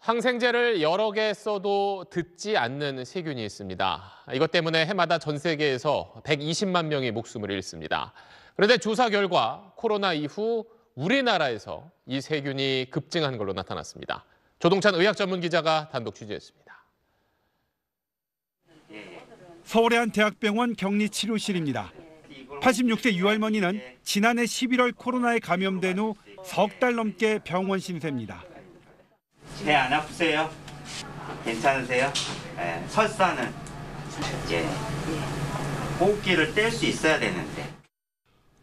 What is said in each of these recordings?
항생제를 여러 개 써도 듣지 않는 세균이 있습니다. 이것 때문에 해마다 전 세계에서 120만 명이 목숨을 잃습니다. 그런데 조사 결과 코로나 이후 우리나라에서 이 세균이 급증한 걸로 나타났습니다. 조동찬 의학 전문 기자가 단독 취재했습니다. 서울의 한 대학병원 격리 치료실입니다. 86세 유할머니는 지난해 11월 코로나에 감염된 후 석 달 넘게 병원 신세입니다. 배안 아프세요? 괜찮으세요? 예, 설사는 예, 호흡기를 뗄 수 있어야 되는데.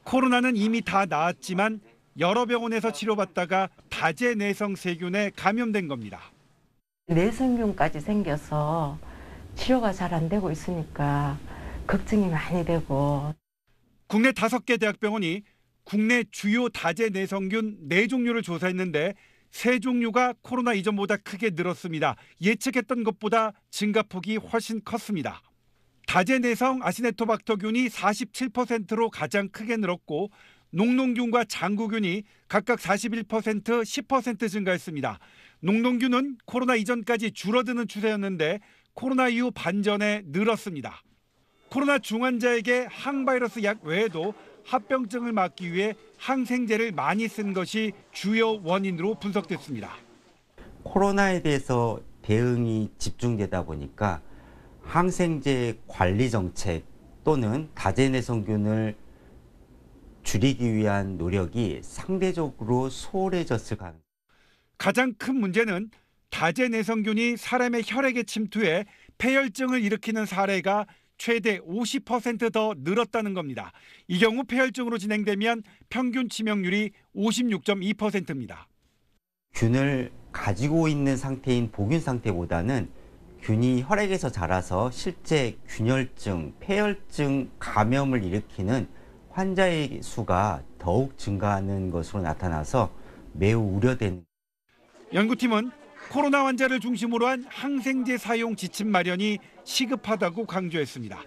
코로나는 이미 다 나았지만 여러 병원에서 치료받다가 다제 내성 세균에 감염된 겁니다. 내성균까지 생겨서 치료가 잘 안 되고 있으니까 걱정이 많이 되고. 국내 다섯 개 대학병원이 국내 주요 다제 내성균 네 종류를 조사했는데 세 종류가 코로나 이전보다 크게 늘었습니다. 예측했던 것보다 증가폭이 훨씬 컸습니다. 다제내성 아시네토박터균이 47%로 가장 크게 늘었고 농농균과 장구균이 각각 41%, 10% 증가했습니다. 농농균은 코로나 이전까지 줄어드는 추세였는데 코로나 이후 반전에 늘었습니다. 코로나 중환자에게 항바이러스 약 외에도 합병증을 막기 위해 항생제를 많이 쓴 것이 주요 원인으로 분석됐습니다. 코로나에 대해서 대응이 집중되다 보니까 항생제 관리 정책 또는 다제내성균을 줄이기 위한 노력이 상대적으로 소홀해졌을 가능성. 가장 큰 문제는 다제내성균이 사람의 혈액에 침투해 폐혈증을 일으키는 사례가 최대 50%더 늘었다는 겁니다. 이 경우 폐혈증으로 진행되면 평균 치명률이 56.2%입니다. 균을 가지고 있는 상태인 보균 상태보다는 균이 혈액에서 자라서 실제 균열증, 폐혈증 감염을 일으키는 환자의 수가 더욱 증가하는 것으로 나타나서 매우 우려되 연구팀은 코로나 환자를 중심으로 한 항생제 사용 지침 마련이 시급하다고 강조했습니다.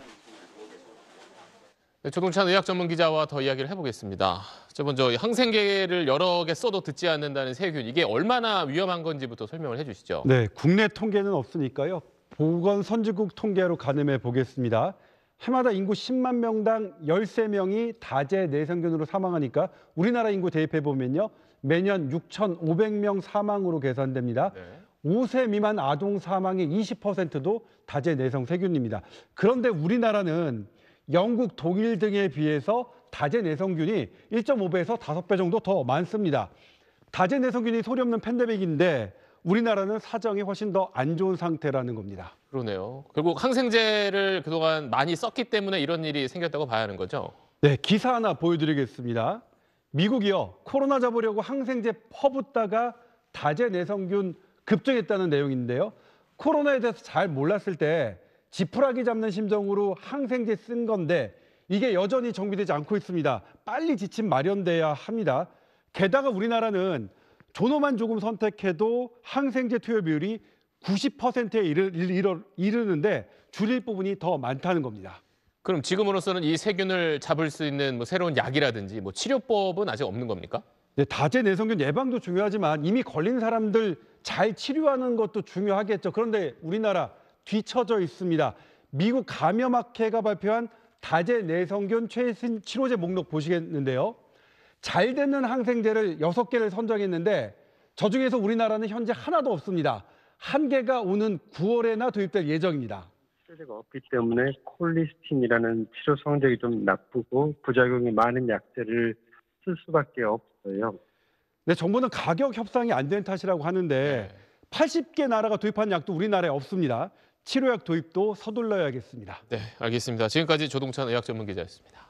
네, 조동찬 의학 전문 기자와 더 이야기를 해보겠습니다. 저 먼저 항생제를 여러 개 써도 듣지 않는다는 세균 이게 얼마나 위험한 건지부터 설명을 해주시죠. 네, 국내 통계는 없으니까요. 보건 선진국 통계로 가늠해 보겠습니다. 해마다 인구 10만 명당 13명이 다제 내성균으로 사망하니까 우리나라 인구 대입해 보면요. 매년 6,500명 사망으로 계산됩니다. 네. 5세 미만 아동 사망의 20%도 다제 내성 세균입니다. 그런데 우리나라는 영국, 독일 등에 비해서 다제 내성균이 1.5배에서 5배 정도 더 많습니다. 다제 내성균이 소리 없는 팬데믹인데 우리나라는 사정이 훨씬 더 안 좋은 상태라는 겁니다. 그러네요. 결국 항생제를 그동안 많이 썼기 때문에 이런 일이 생겼다고 봐야 하는 거죠? 네, 기사 하나 보여드리겠습니다. 미국이요 코로나 잡으려고 항생제 퍼붓다가 다제 내성균 급증했다는 내용인데요. 코로나에 대해서 잘 몰랐을 때 지푸라기 잡는 심정으로 항생제 쓴 건데 이게 여전히 정비되지 않고 있습니다. 빨리 지침 마련돼야 합니다. 게다가 우리나라는 존호만 조금 선택해도 항생제 투여 비율이 90%에 이르, 이르, 이르는데 줄일 부분이 더 많다는 겁니다. 그럼 지금으로서는 이 세균을 잡을 수 있는 뭐 새로운 약이라든지 뭐 치료법은 아직 없는 겁니까? 네, 다제 내성균 예방도 중요하지만 이미 걸린 사람들 잘 치료하는 것도 중요하겠죠. 그런데 우리나라 뒤처져 있습니다. 미국 감염학회가 발표한 다제 내성균 최신 치료제 목록 보시겠는데요. 잘 되는 항생제를 여섯 개를 선정했는데 저중에서 우리나라는 현재 하나도 없습니다. 한 개가 오는 9월에나 도입될 예정입니다. 약제가 없기 때문에 콜리스틴이라는 치료 성적이 좀 나쁘고 부작용이 많은 약제를 쓸 수밖에 없어요. 네, 정부는 가격 협상이 안 된 탓이라고 하는데 80개 나라가 도입한 약도 우리나라에 없습니다. 치료약 도입도 서둘러야겠습니다. 네, 알겠습니다. 지금까지 조동찬 의학 전문 기자였습니다.